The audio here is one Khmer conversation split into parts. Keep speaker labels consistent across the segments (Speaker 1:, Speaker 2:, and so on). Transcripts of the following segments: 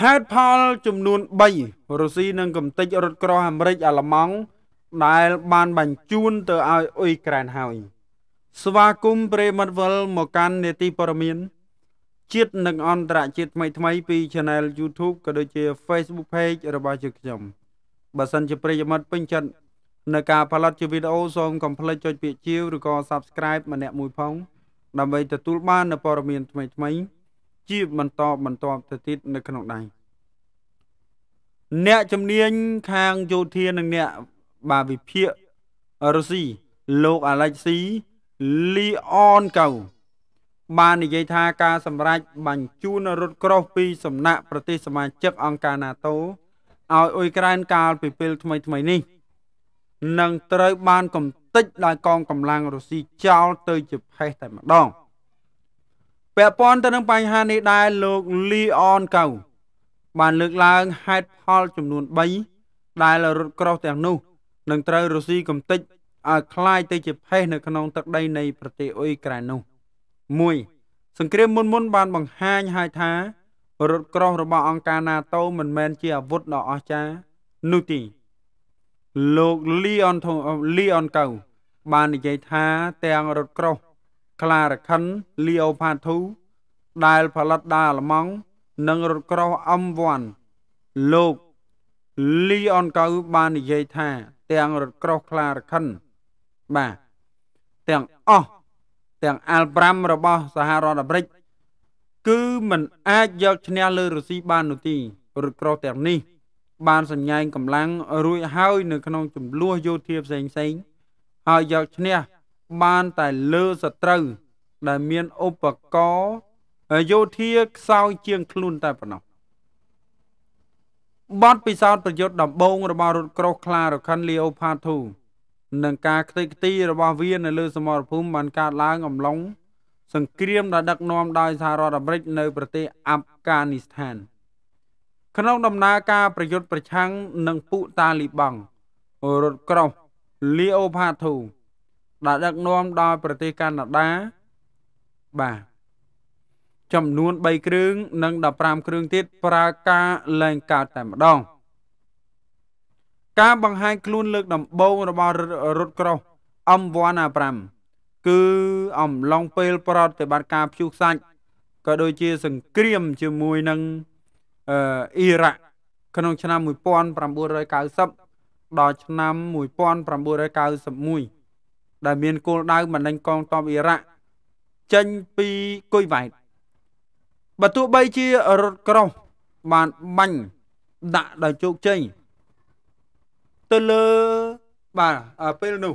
Speaker 1: ហេតុផលចំនួន3រុស្ស៊ីនិងកំទេចរត់ក្រោះអាមេរិកអាល្លឺម៉ង់ដែលបានបញ្ជូនទៅឲ្យអ៊ុយក្រែនហើយ ស្វាគមន៍ព្រេមិតវលមកកាន់នេតិព័រមានជាតិនិងអន្តរជាតិថ្មីថ្មីពី Channel YouTube ក៏ដូចជា Facebook Page របស់យើងខ្ញុំបើសិនជាប្រិយមិត្តពេញចិត្តនៅការផលិតជាវីដេអូសូមកុំភ្លេចចុចពាក្យជាវឬក៏ Subscribe ម្នាក់មួយផងដើម្បីទទួលបាននូវព័ត៌មានថ្មីថ្មីជាបន្តបន្តទៅទៀតនៅក្នុងដៃអ្នកជំនាញខាងយោធានិងអ្នកបាវិភាគរុស្ស៊ីលោកអាឡិចស៊ីលីអនកៅបាននិយាយថាការសម្រេចបញ្ជូនរថក្រោះពីសំណាក់ប្រទេសសមាជិកអង្គការ NATO ឲ្យអ៊ុយក្រែនកាលពីពេលថ្មីថ្មីនេះនឹងត្រូវបានកំទេចដោយកងកម្លាំងរុស្ស៊ីចោលទៅ ជាផេះតែម្ដង។ពាក់ព័ន្ធទៅនឹងបញ្ហានេះដែរលោកលីអនកៅបានលើកឡើងហេតុផលចំនួន3ដែលរថក្រោះទាំងនោះ នឹងត្រូវរុស្ស៊ីកំទេចឲ្យคล้ายទៅជាផេះនៅក្នុងទឹកដីនៃប្រទេសអ៊ុយក្រែននោះ1សង្គ្រាមមុនមុនបានបង្ហាញឲ្យថារថក្រោះរបស់អង្គការ NATO មិនមែនជាអាវុធដ៏អស្ចារ្យនោះទេលោកលីអនលីអនកៅបាននិយាយថាទាំងរថក្រោះ Clarion Leopard 2ដែលផលិតដោយអាល្លឺម៉ង់និងរថក្រោះ M1 លោក Leon កៅបាននិយាយថា ទាំងរថក្រោះ Clarion បាទទាំងអស់ទាំង L5 របស់ សហរដ្ឋអាមេរិកគឺมันអាចយកឈ្នះលើរុស្ស៊ីបាននោះទេរថក្រោះទាំងនេះបានសញ្ញាញកម្លាំងរួចហើយនៅក្នុងចំនួនយោធាផ្សេងៗហើយយកឈ្នះបានតែលើសត្រូវដែលមានឧបករណ៍យោធាខ្សោយជាងខ្លួនតែប៉ុណ្ណោះបទពិសោធន៍ប្រយុទ្ធដំបងរបស់រថក្រោះខ្លារខិនលីអូផាធូនិងការខ្ទេចខ្ទីរបស់វានៅលើសមរភូមិបានកើតឡើងអំឡុង សង្គ្រាមដែលដឹកនាំដោយសហរដ្ឋអាមេរិកនៅប្រទេស អាហ្វហ្គានីស្ថានក្នុងដំណើរការប្រយុទ្ធប្រឆាំងនឹងពួកតាលីបង់រថក្រោះលីអូផាធូដែលដឹកនាំដោយប្រទេសកាណាដាបាទចំនួន3គ្រឿងនិង15គ្រឿងទៀតប្រើការលែងកើតតែម្ដង ការបង្ហាញខ្លួនលើកដំបូងរបស់រថក្រោះ M1A5 គឺអំឡុងពេល ប្រតិបត្តិការព្យុះសាច់ក៏ដូចជាសង្គ្រាម ជាមួយនឹងអឺអ៊ីរ៉ាក់ក្នុង ឆ្នាំ1990ដល់ឆ្នាំ1991ដែលមានគោលដៅបណ្ដេញកងទ័ពអ៊ីរ៉ាក់ចេញពីគុយវ៉ែតបើទោះបីជារថក្រោះបានបាញ់ដាក់ដោយជោគជ័យទៅលើបាទពេលនោះ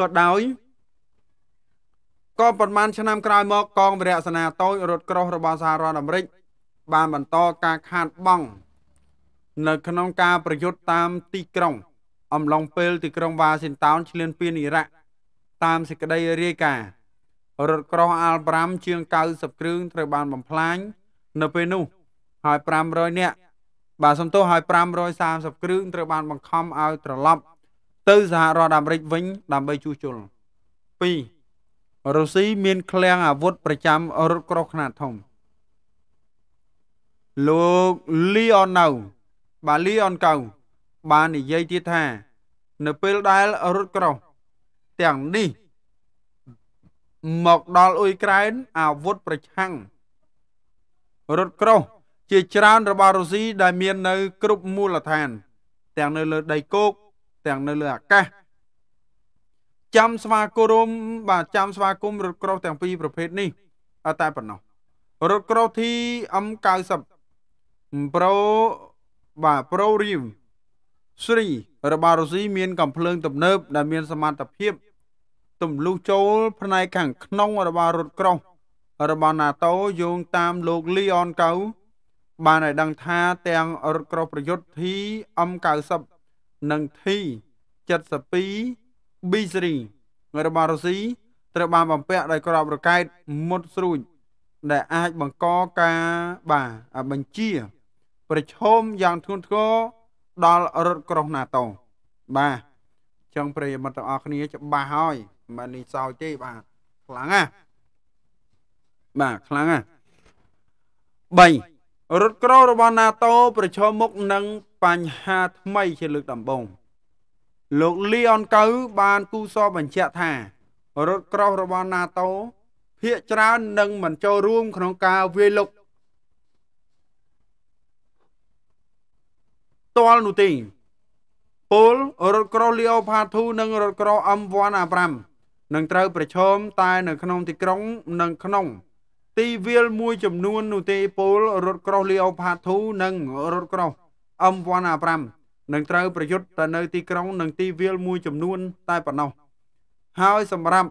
Speaker 1: ក៏ដោយក៏ប្រហែលឆ្នាំក្រោយមកកងវរៈសេនាតូចរថក្រោះរបស់សហរដ្ឋអាមេរិក បានបន្តការខាតបង់នៅ ក្នុងការប្រយុទ្ធតាមទីក្រុងអំឡុងពេលទីក្រុងវ៉ាស៊ីនតោនឈ្លានពានអ៊ីរ៉ាក់តាមសេចក្តីរាយការណ៍រថក្រោះអាល់5ជាង90គ្រឿងត្រូវបានបំផ្លាញនៅពេលនោះហើយ500នាក់បាទសំទោសហើយ530គ្រឿងត្រូវបានបង្ខំឲ្យត្រឡប់ ទៅសហរដ្ឋអាមេរិកវិញដើម្បីជួសជុល2រុស្ស៊ីមានឃ្លាំងអាវុធប្រចាំរថក្រោះខ្នាតធំលោកលីអនណៅបាទលីអនកៅបាននិយាយទៀតថា នៅពេលដែលរត់ក្រោះទាំងនេះ មកដល់អ៊ុយក្រែន អាវុធប្រឆាំងរថក្រោះជាច្រើន របស់រុស្ស៊ីដែលមាន នៅគ្រប់មូលដ្ឋានទាំងនៅលើដីគោកទាំងនៅលើអាកាសចាំស្វាគមន៍បាទចាំស្វាគមន៍រថក្រោះទាំងពីរប្រភេទនេះតែប៉ុណ្ណោះរថក្រោះ TM90 Pro បាទ Pro Rim ស្រីរបស់រុស្ស៊ីមានកំភ្លើងទំនើបដែលមានសមត្ថភាពទម្លុះចូល ផ្នែកខាងក្នុងរបស់រថក្រោះរបស់ NATO យោងតាមលោក Leon Kau បានឲ្យដឹងថាទាំងរថក្រោះប្រយុទ្ធ TM90 និង T72B3 របស់រុស្ស៊ីត្រូវបានបំពាក់ដោយក្របរកែកមុតស្រួចដែលអាចបង្កការបាទបញ្ជា ប្រឈមយ៉ាងធ្ងន់ធ្ងរដល់រថក្រោះ NATO បាទចឹងប្រិយមិត្តទាំងអស់គ្នាច្បាស់ហើយមិននេះសោចទេបាទខ្លាំងណាស់បាទខ្លាំងណាស់3រថក្រោះរបស់ NATO ប្រឈមមុខនឹងបញ្ហាថ្មីជាលើកដំបូង លោកលីអនកៅបានគូសបញ្ជាក់ថារថក្រោះរបស់ NATO ភាគច្រើននឹងមិនចូលរួម ក្នុងការវាយលុកផ្ទាល់នោះទេពលរថក្រោះ Leopard 2និងរថក្រោះ M1A5 នឹងត្រូវប្រឈមតែ នៅក្នុងទីក្រុង និង ក្នុង ទីវាលមួយចំនួននោះទេពលរថក្រោះ Leopard 2និងរថក្រោះ M1A5 នឹងត្រូវប្រយុទ្ធទៅនៅទីក្រុងនិងទីវាលមួយចំនួន តែប៉ុណ្ណោះហើយ សម្រាប់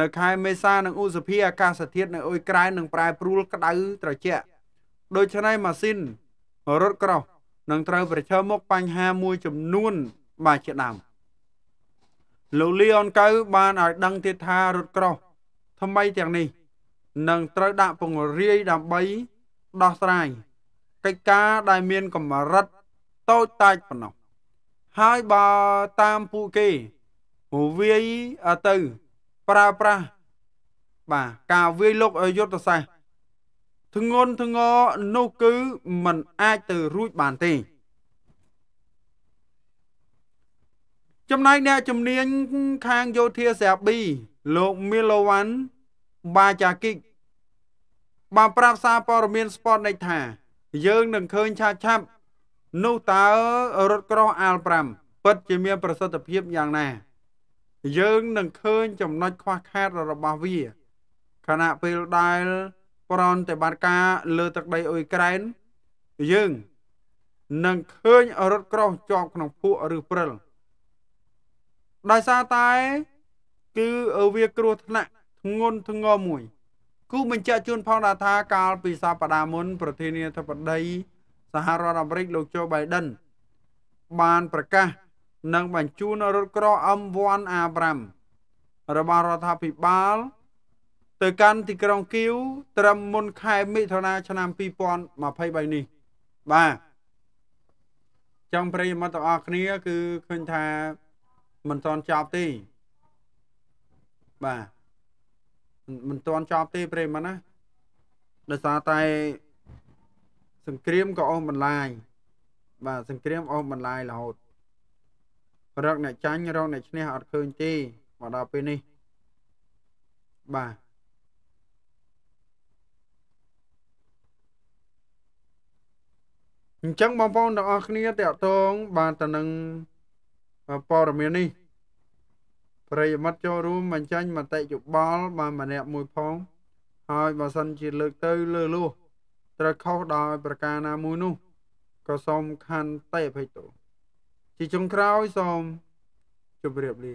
Speaker 1: នៅខែមេសានិងឧសភាអាកាសធាតុនៅអ៊ុយក្រែននឹងប្រែប្រួលក្តៅត្រជាក់ដូច្នេះម៉ាស៊ីនរថក្រោះនឹងត្រូវប្រឈមមុខបញ្ហាមួយចំនួនបាទជាដើមលោកលីអនកៅបានឲ្យដឹងទៀតថារត់ក្រោះថ្មីទាំងនេះនឹងត្រូវដាក់ពង្រាយដើម្បីដោះស្រាយកិច្ចការដែលមានកម្រិតតូចតាចប៉ុណ្ណោះហើយបើតាមពួកគេពួកវាយទៅប្រើប្រាស់បាទការវាយលុកយុទ្ធសាស្ត្រធ្ងន់ធ្ងរនោះគឺมันអាចទៅរួចបានទេ ចំណែកអ្នកជំនាញខាងយោធាស្រាប៊ីលោកមីឡូវ៉ាន់បាចាគិកបានប្រាប់សារព័ត៌មាន Sputnik ថា យើងនឹងឃើញឆាប់ឆាប់ នោះតើរថក្រោះ AL5 ពិតជាមាន ប្រសិទ្ធភាពយ៉ាងណា យើងនឹងឃើញចំណុចខ្វះខាតរបស់វាខណៈពេលដែលប្រតិបត្តិការលើទឹកដីអ៊ុយក្រែនយើងនឹងឃើញរថក្រោះជាប់ក្នុងភក់ឬព្រិលដោយសារតែ គឺវាគ្រោះថ្នាក់ ធ្ងន់ធ្ងរមួយគូបញ្ជាក់ជូនផងដែរថាកាលពីសប្តាហ៍មុន ប្រធានាធិបតី សហរដ្ឋអាមេរិកលោកโจ Biden បានប្រកាសនឹងបញ្ជូនរថក្រោះ M1A5 របស់រដ្ឋាភិបាលទៅកាន់ទីក្រុងគៀវត្រឹមមុនខែមិថុនាឆ្នាំ2023នេះបាទចង់ប្រិយមិត្តទាំងអស់គ្នា គឺឃើញថាមិនទាន់ចប់ទេបាទមិនទាន់ចប់ទេប្រិយមិត្តណាដោយសារតែសង្គ្រាមក៏អស់បន្លាយបាទសង្គ្រាមអស់បន្លាយរហូតរកអ្នកចាញ់រកអ្នកឈ្នះអត់ឃើញទេមកដល់ពេលនេះបាទអញ្ចឹងបងប្អូនទាំងអស់គ្នាតកតងបានទៅនឹងព័ត៌មាននេះប្រិយមិត្តចូលរួមបញ្ចេញមតិយោបល់បានម្នាក់មួយផង ហើយបើសិនជាលើកទៅលើលោះ ត្រូវខុសដោយប្រការណាមួយនោះក៏សូមខន្តីអភ័យទោសជាចុងក្រោយសូមជម្រាបលា